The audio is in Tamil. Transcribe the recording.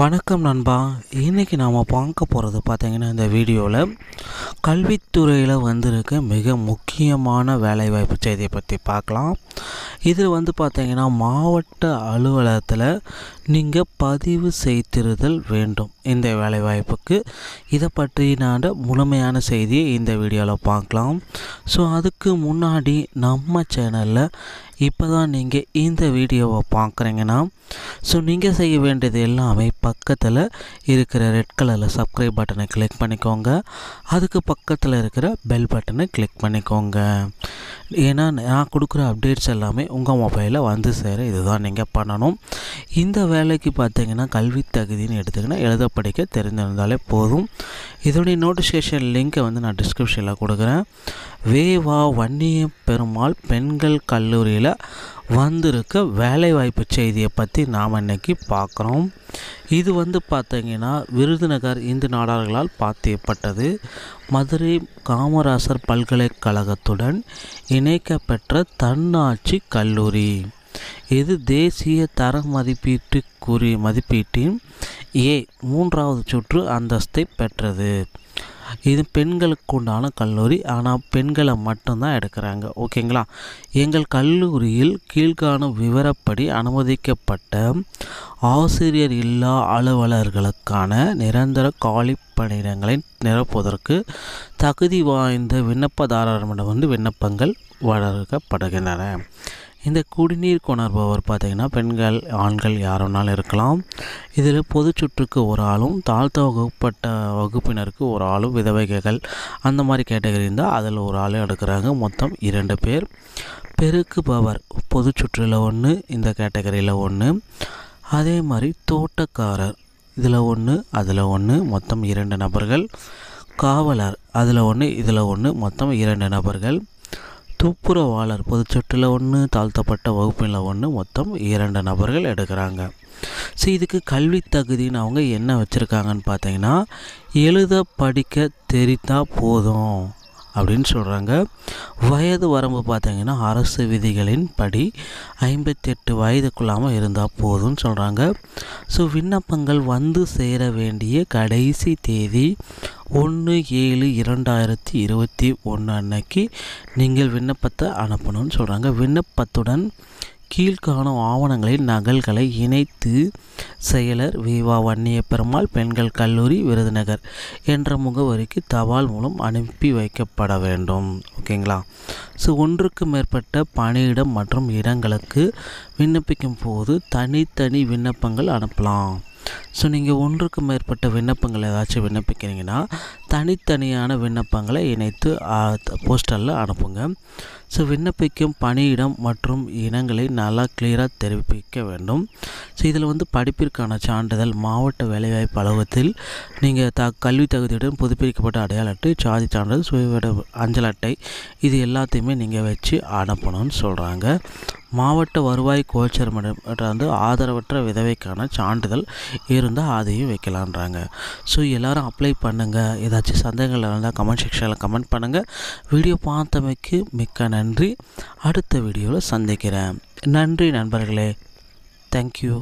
வணக்கம் நண்பா இன்றைக்கி நாம் பார்க்க போகிறது பார்த்திங்கன்னா இந்த வீடியோவில் கல்வித்துறையில் வந்திருக்க மிக முக்கியமான வேலைவாய்ப்பு செய்தியை பற்றி பார்க்கலாம் இது வந்து பார்த்திங்கன்னா மாவட்ட அலுவலகத்தில் நீங்கள் பதிவு செய்திருதல் வேண்டும் இந்த வேலைவாய்ப்புக்கு இதை பற்றினான முழுமையான செய்தியை இந்த வீடியோவில் பார்க்கலாம் ஸோ அதுக்கு முன்னாடி நம்ம சேனலில் இப்போ தான் நீங்கள் இந்த வீடியோவை பார்க்குறீங்கன்னா ஸோ நீங்கள் செய்ய வேண்டியது எல்லாமே பக்கத்தில் இருக்கிற ரெட் கலரில் சப்ஸ்கிரைப் பட்டனை கிளிக் பண்ணிக்கோங்க அதுக்கு பக்கத்தில் இருக்கிற பெல் பட்டனை கிளிக் பண்ணிக்கோங்க ஏன்னா நான் கொடுக்குற அப்டேட்ஸ் எல்லாமே உங்கள் மொபைலில் வந்து சேர இதுதான் நீங்கள் பண்ணணும் இந்த வேலைக்கு பார்த்தீங்கன்னா கல்வி தகுதின்னு எடுத்துக்கினா எழுத படிக்க தெரிஞ்சிருந்தாலே போதும் இதோடைய நோட்டிஃபிகேஷன் லிங்க்கை வந்து நான் டிஸ்கிரிப்ஷனில் கொடுக்குறேன் வேவா வன்னிய பெருமாள் பெண்கள் கல்லூரியில் வந்திருக்க வேலைவாய்ப்பு செய்தியை பற்றி நாம் இன்றைக்கி பார்க்குறோம் இது வந்து பார்த்திங்கன்னா விருதுநகர் இந்து நாடார்களால் பாத்தியப்பட்டது மதுரை காமராசர் பல்கலைக்கழகத்துடன் இணைக்கப்பெற்ற தன்னாட்சி கல்லூரி இது தேசிய தர மதிப்பீட்டு குறி மதிப்பீட்டின் ஏ மூன்றாவது சுற்று அந்தஸ்தை பெற்றது இது பெண்களுக்கு உண்டான கல்லூரி ஆனால் பெண்களை மட்டும்தான் எடுக்கிறாங்க ஓகேங்களா எங்கள் கல்லூரியில் கீழ்காணும் விவரப்படி அனுமதிக்கப்பட்ட ஆசிரியர் இல்லா அலுவலர்களுக்கான நிரந்தர காலி பணியிடங்களை நிரப்புவதற்கு தகுதி வாய்ந்த வந்து விண்ணப்பங்கள் வழங்கப்படுகின்றன இந்த குடிநீர் கொணர்பவர் பார்த்திங்கன்னா பெண்கள் ஆண்கள் யார் வேணாலும் இருக்கலாம் இதில் பொது சுற்றுக்கு ஒரு ஆளும் தாழ்த்த வகுப்பட்ட வகுப்பினருக்கு ஒரு ஆளும் விதவைகள் அந்த மாதிரி கேட்டகரி இருந்தால் அதில் ஒரு ஆளும் எடுக்கிறாங்க மொத்தம் இரண்டு பேர் பெருக்குபவர் பொது சுற்றில் ஒன்று இந்த கேட்டகரியில் ஒன்று அதே மாதிரி தோட்டக்காரர் இதில் ஒன்று அதில் ஒன்று மொத்தம் இரண்டு நபர்கள் காவலர் அதில் ஒன்று இதில் ஒன்று மொத்தம் இரண்டு நபர்கள் துப்புரவாளர் பொதுச்சொட்டில் ஒன்று தாழ்த்தப்பட்ட வகுப்பில் ஒன்று மொத்தம் இரண்டு நபர்கள் எடுக்கிறாங்க ஸோ இதுக்கு கல்வி தகுதின்னு அவங்க என்ன வச்சுருக்காங்கன்னு பார்த்தீங்கன்னா எழுத படிக்க தெரித்தா போதும் அப்படின்னு சொல்கிறாங்க வயது வரம்பு பார்த்தீங்கன்னா அரசு விதிகளின் படி ஐம்பத்தெட்டு வயதுக்குள்ளாமல் இருந்தால் போதும்னு சொல்கிறாங்க ஸோ விண்ணப்பங்கள் வந்து சேர வேண்டிய கடைசி தேதி ஒன்று ஏழு இரண்டாயிரத்தி இருபத்தி ஒன்று அன்னைக்கு நீங்கள் விண்ணப்பத்தை அனுப்பணும்னு சொல்கிறாங்க விண்ணப்பத்துடன் கீழ்காணும் ஆவணங்களின் நகல்களை இணைத்து செயலர் விவா வன்னிய பெருமாள் பெண்கள் கல்லூரி விருதுநகர் என்ற முகவரிக்கு தபால் மூலம் அனுப்பி வைக்கப்பட வேண்டும் ஓகேங்களா ஸோ ஒன்றுக்கு மேற்பட்ட பணியிடம் மற்றும் இடங்களுக்கு விண்ணப்பிக்கும் போது தனித்தனி விண்ணப்பங்கள் அனுப்பலாம் ஸோ நீங்கள் ஒன்றுக்கு மேற்பட்ட விண்ணப்பங்கள் ஏதாச்சும் விண்ணப்பிக்கிறீங்கன்னா தனித்தனியான விண்ணப்பங்களை இணைத்து போஸ்டலில் அனுப்புங்க ஸோ விண்ணப்பிக்கும் பணியிடம் மற்றும் இனங்களை நல்லா கிளியராக தெரிவிக்க வேண்டும் ஸோ இதில் வந்து படிப்பிற்கான சான்றிதழ் மாவட்ட வேலைவாய்ப்பு அலுவலகத்தில் நீங்கள் த கல்வி தகுதியுடன் புதுப்பிக்கப்பட்ட அடையாள அட்டை சாதி சான்றிதழ் சுயவிட அஞ்சல் அட்டை இது எல்லாத்தையுமே நீங்கள் வச்சு அனுப்பணும்னு சொல்கிறாங்க மாவட்ட வருவாய் கோச்சர் வந்து ஆதரவற்ற விதவைக்கான சான்றிதழ் இருந்தால் அதையும் வைக்கலான்றாங்க ஸோ எல்லோரும் அப்ளை பண்ணுங்கள் இதை ஏதாச்சும் சந்தேகங்கள் இருந்தால் கமெண்ட் செக்ஷனில் கமெண்ட் பண்ணுங்கள் வீடியோ பார்த்தமைக்கு மிக்க நன்றி அடுத்த வீடியோவில் சந்திக்கிறேன் நன்றி நண்பர்களே தேங்க்யூ